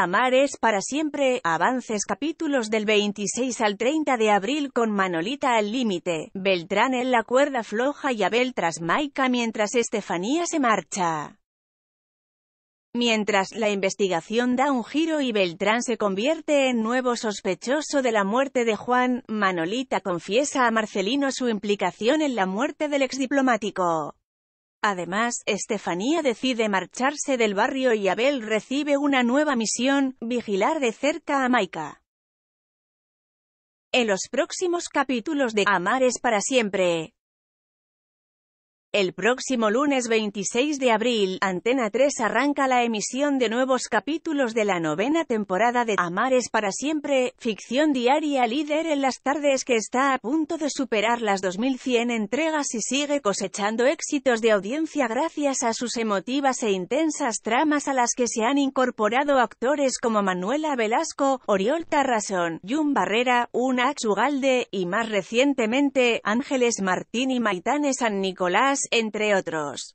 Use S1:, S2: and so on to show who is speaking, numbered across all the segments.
S1: Amar es para siempre, avances capítulos del 26 al 30 de abril con Manolita al límite, Beltrán en la cuerda floja y Abel tras Maika mientras Estefanía se marcha. Mientras la investigación da un giro y Beltrán se convierte en nuevo sospechoso de la muerte de Juan, Manolita confiesa a Marcelino su implicación en la muerte del exdiplomático. Además, Estefanía decide marcharse del barrio y Abel recibe una nueva misión, vigilar de cerca a Maika. En los próximos capítulos de Amar es para siempre, el próximo lunes 26 de abril, Antena 3 arranca la emisión de nuevos capítulos de la novena temporada de es para siempre, ficción diaria líder en las tardes que está a punto de superar las 2100 entregas y sigue cosechando éxitos de audiencia gracias a sus emotivas e intensas tramas a las que se han incorporado actores como Manuela Velasco, Oriol Tarrasón, Jun Barrera, Unax Ugalde y más recientemente Ángeles Martín y Maitane San Nicolás entre otros.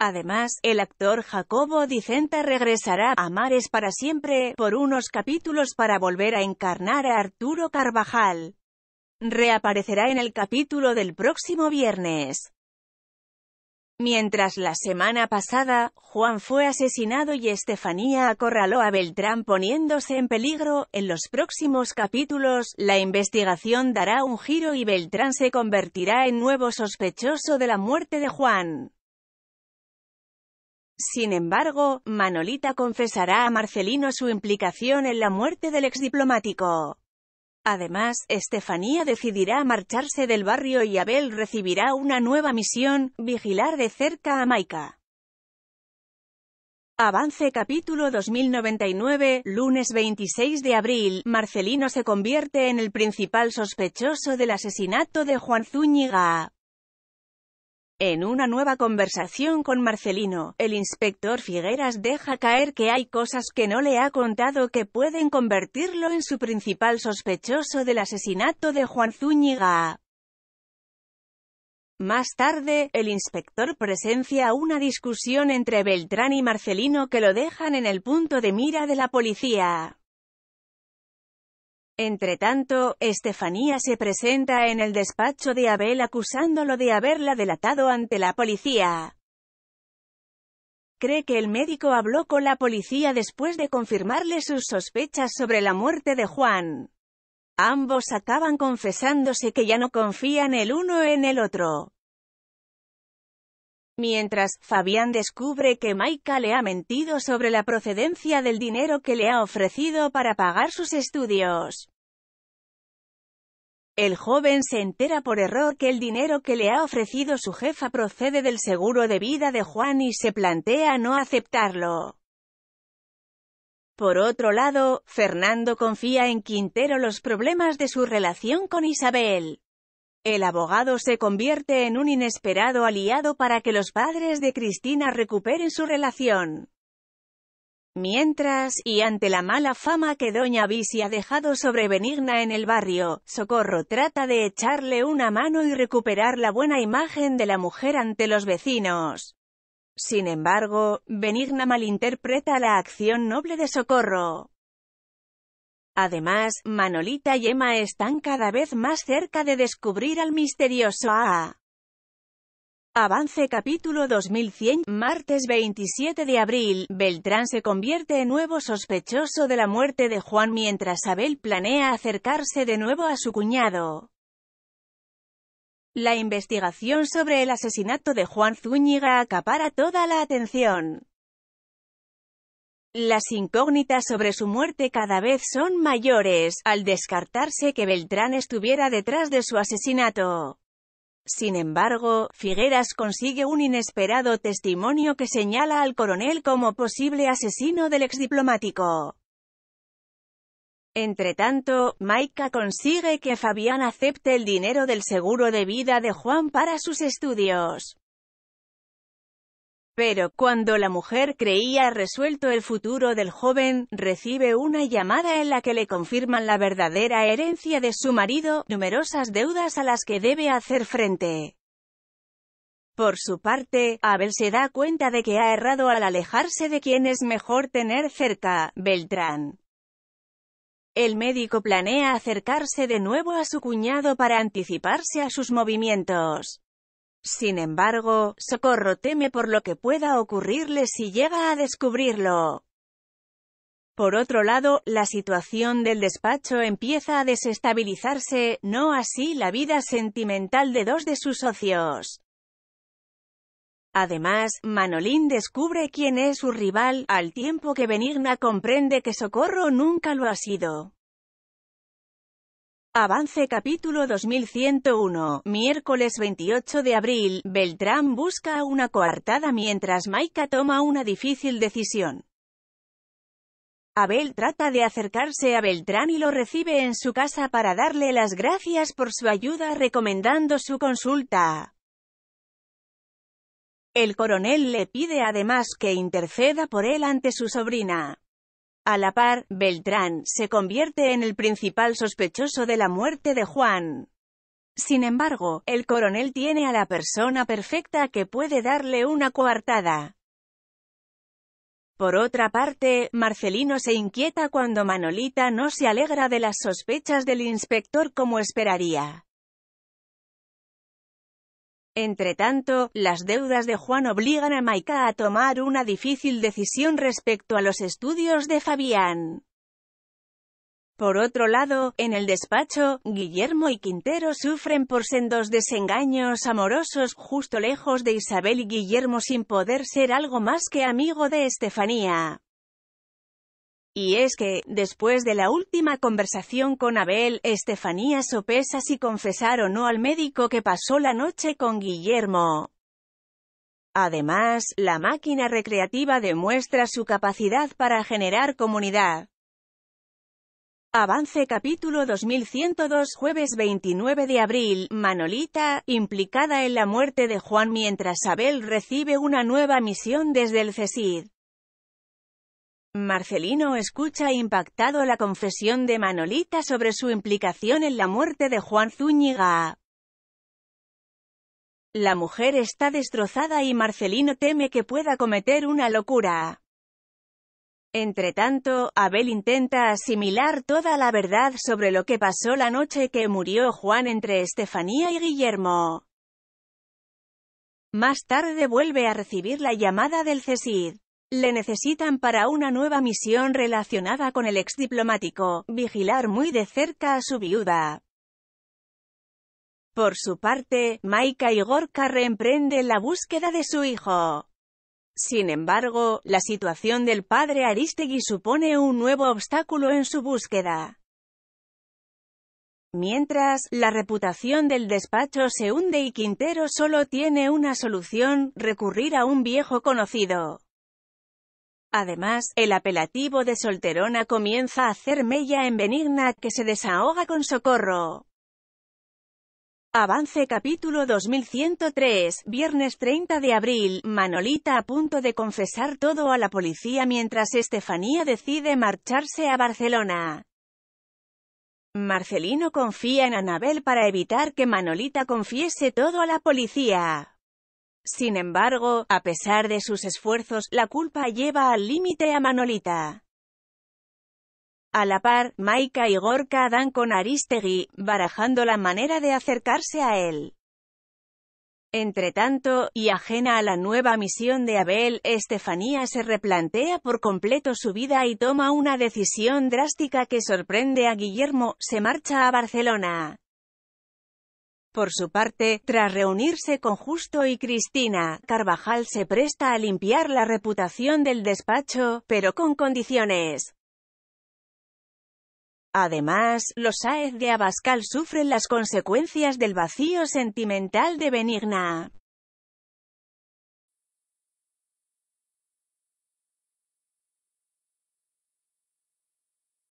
S1: Además, el actor Jacobo Dicenta regresará a Mares para siempre, por unos capítulos para volver a encarnar a Arturo Carvajal. Reaparecerá en el capítulo del próximo viernes. Mientras la semana pasada, Juan fue asesinado y Estefanía acorraló a Beltrán poniéndose en peligro, en los próximos capítulos, la investigación dará un giro y Beltrán se convertirá en nuevo sospechoso de la muerte de Juan. Sin embargo, Manolita confesará a Marcelino su implicación en la muerte del exdiplomático. Además, Estefanía decidirá marcharse del barrio y Abel recibirá una nueva misión, vigilar de cerca a Maika. Avance capítulo 2099, lunes 26 de abril, Marcelino se convierte en el principal sospechoso del asesinato de Juan Zúñiga, en una nueva conversación con Marcelino, el inspector Figueras deja caer que hay cosas que no le ha contado que pueden convertirlo en su principal sospechoso del asesinato de Juan Zúñiga. Más tarde, el inspector presencia una discusión entre Beltrán y Marcelino que lo dejan en el punto de mira de la policía. Entretanto, Estefanía se presenta en el despacho de Abel acusándolo de haberla delatado ante la policía. Cree que el médico habló con la policía después de confirmarle sus sospechas sobre la muerte de Juan. Ambos acaban confesándose que ya no confían el uno en el otro. Mientras, Fabián descubre que Maika le ha mentido sobre la procedencia del dinero que le ha ofrecido para pagar sus estudios. El joven se entera por error que el dinero que le ha ofrecido su jefa procede del seguro de vida de Juan y se plantea no aceptarlo. Por otro lado, Fernando confía en Quintero los problemas de su relación con Isabel. El abogado se convierte en un inesperado aliado para que los padres de Cristina recuperen su relación. Mientras, y ante la mala fama que Doña Bisi ha dejado sobre Benigna en el barrio, Socorro trata de echarle una mano y recuperar la buena imagen de la mujer ante los vecinos. Sin embargo, Benigna malinterpreta la acción noble de Socorro. Además, Manolita y Emma están cada vez más cerca de descubrir al misterioso A. Avance capítulo 2100, martes 27 de abril, Beltrán se convierte en nuevo sospechoso de la muerte de Juan mientras Abel planea acercarse de nuevo a su cuñado. La investigación sobre el asesinato de Juan Zúñiga acapara toda la atención. Las incógnitas sobre su muerte cada vez son mayores, al descartarse que Beltrán estuviera detrás de su asesinato. Sin embargo, Figueras consigue un inesperado testimonio que señala al coronel como posible asesino del exdiplomático. Entretanto, Maika consigue que Fabián acepte el dinero del seguro de vida de Juan para sus estudios. Pero cuando la mujer creía resuelto el futuro del joven, recibe una llamada en la que le confirman la verdadera herencia de su marido, numerosas deudas a las que debe hacer frente. Por su parte, Abel se da cuenta de que ha errado al alejarse de quien es mejor tener cerca, Beltrán. El médico planea acercarse de nuevo a su cuñado para anticiparse a sus movimientos. Sin embargo, Socorro teme por lo que pueda ocurrirle si llega a descubrirlo. Por otro lado, la situación del despacho empieza a desestabilizarse, no así la vida sentimental de dos de sus socios. Además, Manolín descubre quién es su rival, al tiempo que Benigna comprende que Socorro nunca lo ha sido. Avance capítulo 2101, miércoles 28 de abril, Beltrán busca una coartada mientras Maika toma una difícil decisión. Abel trata de acercarse a Beltrán y lo recibe en su casa para darle las gracias por su ayuda recomendando su consulta. El coronel le pide además que interceda por él ante su sobrina. A la par, Beltrán se convierte en el principal sospechoso de la muerte de Juan. Sin embargo, el coronel tiene a la persona perfecta que puede darle una coartada. Por otra parte, Marcelino se inquieta cuando Manolita no se alegra de las sospechas del inspector como esperaría. Entre tanto, las deudas de Juan obligan a Maika a tomar una difícil decisión respecto a los estudios de Fabián. Por otro lado, en el despacho, Guillermo y Quintero sufren por sendos desengaños amorosos justo lejos de Isabel y Guillermo sin poder ser algo más que amigo de Estefanía. Y es que, después de la última conversación con Abel, Estefanía sopesa si confesar o no al médico que pasó la noche con Guillermo. Además, la máquina recreativa demuestra su capacidad para generar comunidad. Avance capítulo 2102 jueves 29 de abril, Manolita, implicada en la muerte de Juan mientras Abel recibe una nueva misión desde el CESID. Marcelino escucha impactado la confesión de Manolita sobre su implicación en la muerte de Juan Zúñiga. La mujer está destrozada y Marcelino teme que pueda cometer una locura. Entretanto, Abel intenta asimilar toda la verdad sobre lo que pasó la noche que murió Juan entre Estefanía y Guillermo. Más tarde vuelve a recibir la llamada del CESID. Le necesitan para una nueva misión relacionada con el ex diplomático, vigilar muy de cerca a su viuda. Por su parte, Maika y Gorka reemprenden la búsqueda de su hijo. Sin embargo, la situación del padre Aristegui supone un nuevo obstáculo en su búsqueda. Mientras, la reputación del despacho se hunde y Quintero solo tiene una solución, recurrir a un viejo conocido. Además, el apelativo de solterona comienza a hacer mella en Benigna, que se desahoga con socorro. Avance capítulo 2103, viernes 30 de abril, Manolita a punto de confesar todo a la policía mientras Estefanía decide marcharse a Barcelona. Marcelino confía en Anabel para evitar que Manolita confiese todo a la policía. Sin embargo, a pesar de sus esfuerzos, la culpa lleva al límite a Manolita. A la par, Maika y Gorka dan con Aristegui, barajando la manera de acercarse a él. Entretanto, y ajena a la nueva misión de Abel, Estefanía se replantea por completo su vida y toma una decisión drástica que sorprende a Guillermo, se marcha a Barcelona. Por su parte, tras reunirse con Justo y Cristina, Carvajal se presta a limpiar la reputación del despacho, pero con condiciones. Además, los Sáez de Abascal sufren las consecuencias del vacío sentimental de Benigna.